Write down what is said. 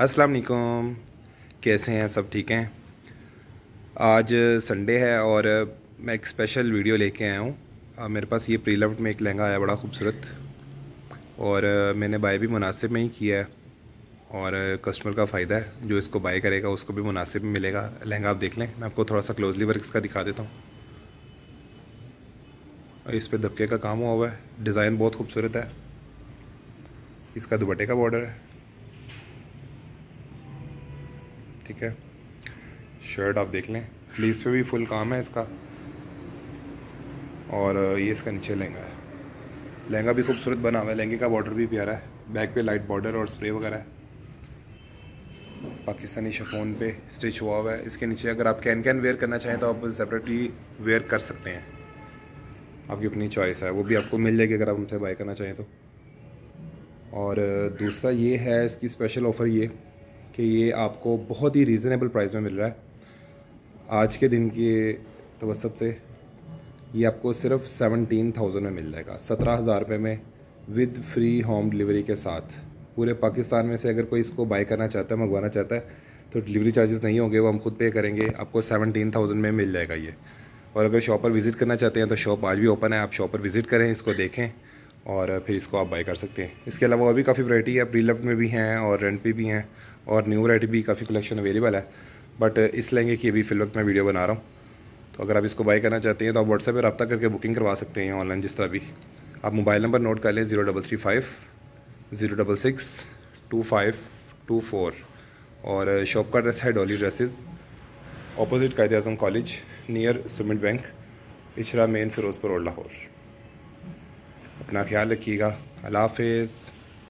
अस्सलाम वालेकुम कैसे हैं सब ठीक हैं आज संडे है और मैं एक स्पेशल वीडियो लेके आया हूँ मेरे पास ये प्रीलम्ड में एक लहंगा आया बड़ा खूबसूरत और मैंने बाय भी मुनासिब में ही किया है और कस्टमर का फ़ायदा है जो इसको बाय करेगा उसको भी मुनासिब मिलेगा लहंगा आप देख लें मैं आपको थोड़ा सा क्लोजली वर्क इसका दिखा देता हूँ इस पर धबके का काम हुआ हुआ है डिज़ाइन बहुत खूबसूरत है इसका दुपट्टे का बॉर्डर है ठीक है शर्ट आप देख लें स्लीव्स पे भी फुल काम है इसका और ये इसका नीचे लहंगा है लहंगा भी खूबसूरत बना हुआ है लहंगे का बॉर्डर भी प्यारा है बैक पे लाइट बॉर्डर और स्प्रे वगैरह है पाकिस्तानी शफोन पे स्टिच हुआ हुआ है इसके नीचे अगर आप कैन कैन वेयर करना चाहें तो आप सेपरेटली वेयर कर सकते हैं आपकी अपनी चॉइस है वो भी आपको मिल जाएगी अगर आप उनसे बाय करना चाहें तो और दूसरा ये है इसकी स्पेशल ऑफ़र ये कि ये आपको बहुत ही रीज़नेबल प्राइस में मिल रहा है आज के दिन के तवसत से ये आपको सिर्फ सेवनटीन थाउजेंड में मिल जाएगा सत्रह हज़ार रुपये में विद फ्री होम डिलीवरी के साथ पूरे पाकिस्तान में से अगर कोई इसको बाई करना चाहता है मंगवाना चाहता है तो डिलीवरी चार्जेस नहीं होंगे वो हम खुद पे करेंगे आपको सेवनटीन थाउजेंड में मिल जाएगा ये और अगर शॉप पर विज़िट करना चाहते हैं तो शॉप आज भी ओपन है आप शॉप पर विज़िट करें इसको देखें और फिर इसको आप बाई कर सकते हैं इसके अलावा और भी काफ़ी वरायटी है प्री में भी हैं और रेंट पे भी हैं और न्यू वरायटी भी काफ़ी कलेक्शन अवेलेबल है बट इस लहंगे की अभी फिलहाल मैं वीडियो बना रहा हूँ तो अगर आप इसको बाई करना चाहते हैं तो आप व्हाट्सएप पर रब्ता करके बुकिंग करवा सकते हैं ऑनलाइन जिस तरह भी आप मोबाइल नंबर नोट कर लें zero double three five zero double six two five two four और शॉप का एड्रेस है Dolly dresses opposite Quaid Azam college near Summit bank इशरा मेन फिरोजपुर और लाहौर अपना ख्याल रखिएगा अल्लाह हाफिज़